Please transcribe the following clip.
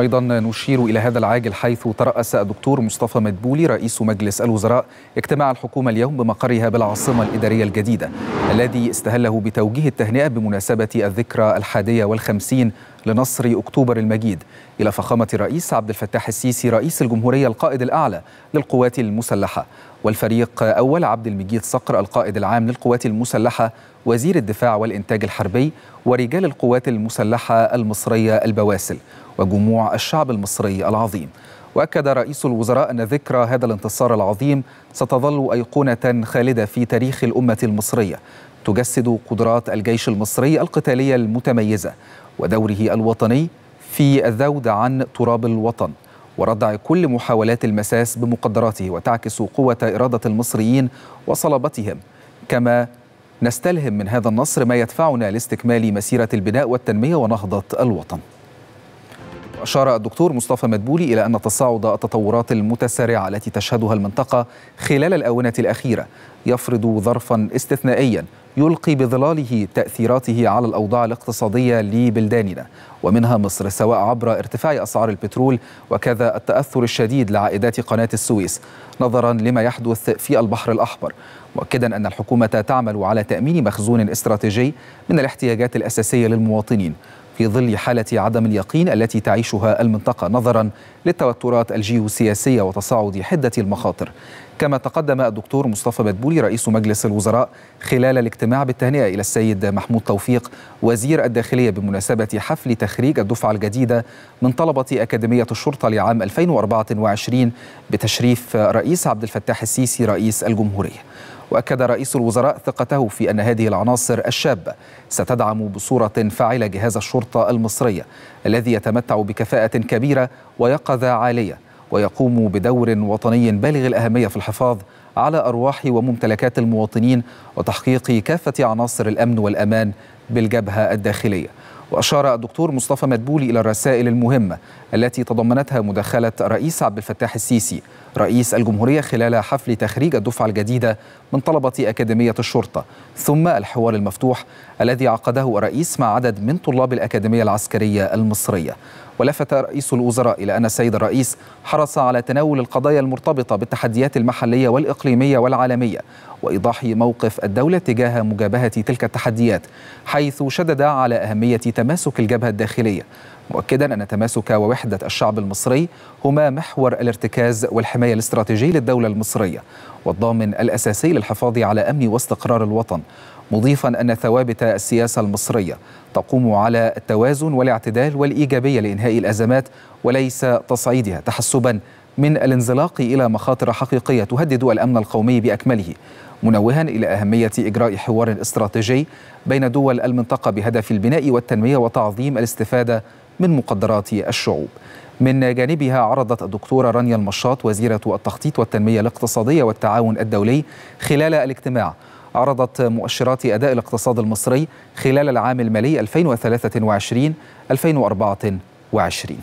أيضا نشير إلى هذا العاجل حيث ترأس الدكتور مصطفى مدبولي رئيس مجلس الوزراء اجتماع الحكومة اليوم بمقرها بالعاصمة الإدارية الجديدة الذي استهله بتوجيه التهنئة بمناسبة الذكرى الحادية والخمسين لنصر أكتوبر المجيد إلى فخامة الرئيس عبد الفتاح السيسي رئيس الجمهورية القائد الأعلى للقوات المسلحة والفريق أول عبد المجيد صقر القائد العام للقوات المسلحة وزير الدفاع والإنتاج الحربي ورجال القوات المسلحة المصرية البواسل وجموع الشعب المصري العظيم وأكد رئيس الوزراء أن ذكرى هذا الانتصار العظيم ستظل أيقونة خالدة في تاريخ الأمة المصرية تجسد قدرات الجيش المصري القتالية المتميزة ودوره الوطني في الذود عن تراب الوطن وردع كل محاولات المساس بمقدراته وتعكس قوة إرادة المصريين وصلابتهم كما نستلهم من هذا النصر ما يدفعنا لاستكمال مسيرة البناء والتنمية ونهضة الوطن أشار الدكتور مصطفى مدبولي إلى أن تصاعد التطورات المتسارعة التي تشهدها المنطقة خلال الآونة الأخيرة يفرض ظرفا استثنائيا يلقي بظلاله تأثيراته على الأوضاع الاقتصادية لبلداننا ومنها مصر سواء عبر ارتفاع أسعار البترول وكذا التأثر الشديد لعائدات قناة السويس نظرا لما يحدث في البحر الأحمر مؤكدا أن الحكومة تعمل على تأمين مخزون استراتيجي من الاحتياجات الأساسية للمواطنين في ظل حالة عدم اليقين التي تعيشها المنطقة نظرا للتوترات الجيوسياسية وتصاعد حدة المخاطر كما تقدم الدكتور مصطفى بدبولي رئيس مجلس الوزراء خلال الاجتماع بالتهنئة إلى السيد محمود توفيق وزير الداخلية بمناسبة حفل تخريج الدفعة الجديدة من طلبة أكاديمية الشرطة لعام 2024 بتشريف رئيس عبد الفتاح السيسي رئيس الجمهورية واكد رئيس الوزراء ثقته في ان هذه العناصر الشابه ستدعم بصوره فاعله جهاز الشرطه المصريه الذي يتمتع بكفاءه كبيره ويقظه عاليه ويقوم بدور وطني بالغ الاهميه في الحفاظ على ارواح وممتلكات المواطنين وتحقيق كافه عناصر الامن والامان بالجبهه الداخليه وأشار الدكتور مصطفى مدبولي إلى الرسائل المهمة التي تضمنتها مداخلة رئيس عبد الفتاح السيسي رئيس الجمهورية خلال حفل تخريج الدفعة الجديدة من طلبة أكاديمية الشرطة ثم الحوار المفتوح الذي عقده الرئيس مع عدد من طلاب الأكاديمية العسكرية المصرية ولفت رئيس الوزراء إلى أن السيد الرئيس حرص على تناول القضايا المرتبطة بالتحديات المحلية والإقليمية والعالمية وإيضاح موقف الدولة تجاه مجابهة تلك التحديات حيث شدد على أهمية تماسك الجبهة الداخلية مؤكدا أن تماسك ووحدة الشعب المصري هما محور الارتكاز والحماية الاستراتيجي للدولة المصرية والضامن الأساسي للحفاظ على أمن واستقرار الوطن مضيفا أن ثوابت السياسة المصرية تقوم على التوازن والاعتدال والإيجابية لإنهاء الأزمات وليس تصعيدها تحسبا من الانزلاق إلى مخاطر حقيقية تهدد الأمن القومي بأكمله منوها إلى أهمية إجراء حوار استراتيجي بين دول المنطقة بهدف البناء والتنمية وتعظيم الاستفادة من مقدرات الشعوب من جانبها عرضت الدكتورة رانيا المشاط وزيرة التخطيط والتنمية الاقتصادية والتعاون الدولي خلال الاجتماع عرضت مؤشرات أداء الاقتصاد المصري خلال العام المالي 2023 2024